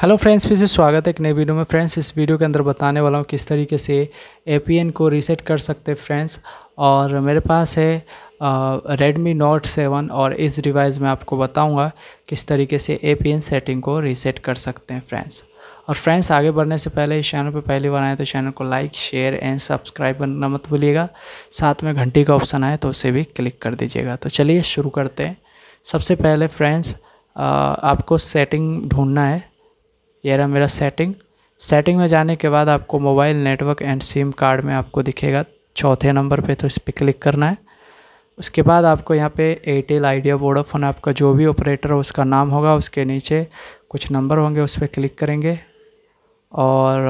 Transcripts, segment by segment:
hello friends फिर से स्वागत है एक नए वीडियो में फ्रेंड्स इस वीडियो के अंदर बताने वाला हूँ किस तरीके से ए को रीसेट कर सकते हैं फ्रेंड्स और मेरे पास है रेडमी नोट सेवन और इस डिवाइस में आपको बताऊँगा किस तरीके से ए सेटिंग को रीसेट कर सकते हैं फ्रेंड्स और फ्रेंड्स आगे बढ़ने से पहले इस चैनल पर पहली बार आए तो चैनल को लाइक शेयर एंड सब्सक्राइब करना मत भूलिएगा साथ में घंटी का ऑप्शन आए तो उसे भी क्लिक कर दीजिएगा तो चलिए शुरू करते हैं सबसे पहले फ्रेंड्स आपको सेटिंग ढूंढना है ये रहा मेरा सेटिंग सेटिंग में जाने के बाद आपको mobile network and SIM card में आपको दिखेगा चौथे नंबर पे तो इस पर क्लिक करना है उसके बाद आपको यहाँ पे एयरटेल आइडिया वोडाफोन आपका जो भी ऑपरेटर हो उसका नाम होगा उसके नीचे कुछ नंबर होंगे उस पर क्लिक करेंगे और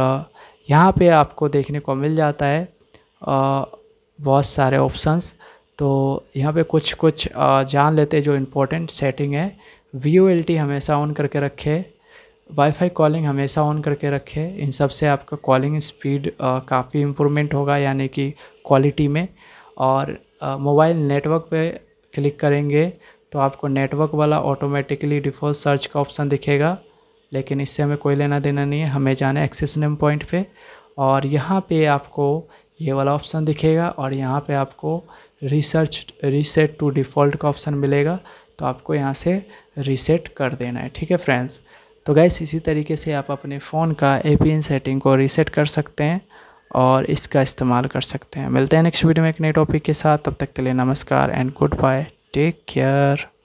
यहाँ पे आपको देखने को मिल जाता है बहुत सारे ऑप्शंस तो यहाँ पे कुछ कुछ जान लेते जो इम्पोर्टेंट सेटिंग है वी हमेशा ऑन करके रखे वाईफाई कॉलिंग हमेशा ऑन करके रखें इन सब से आपका कॉलिंग स्पीड काफ़ी इम्प्रूवमेंट होगा यानी कि क्वालिटी में और मोबाइल नेटवर्क पे क्लिक करेंगे तो आपको नेटवर्क वाला ऑटोमेटिकली डिफ़ॉल्ट सर्च का ऑप्शन दिखेगा लेकिन इससे हमें कोई लेना देना नहीं है हमें जाना है एक्सेस नेम पॉइंट पे और यहाँ पे आपको ये वाला ऑप्शन दिखेगा और यहाँ पे आपको रिसर्च रीसेट टू डिफ़ॉल्ट का ऑप्शन मिलेगा तो आपको यहाँ से रीसेट कर देना है ठीक है फ्रेंड्स तो गैस इसी तरीके से आप अपने फ़ोन का ए सेटिंग को रीसेट कर सकते हैं और इसका इस्तेमाल कर सकते हैं मिलते हैं नेक्स्ट वीडियो में एक नए टॉपिक के साथ तब तक के लिए नमस्कार and good bye take care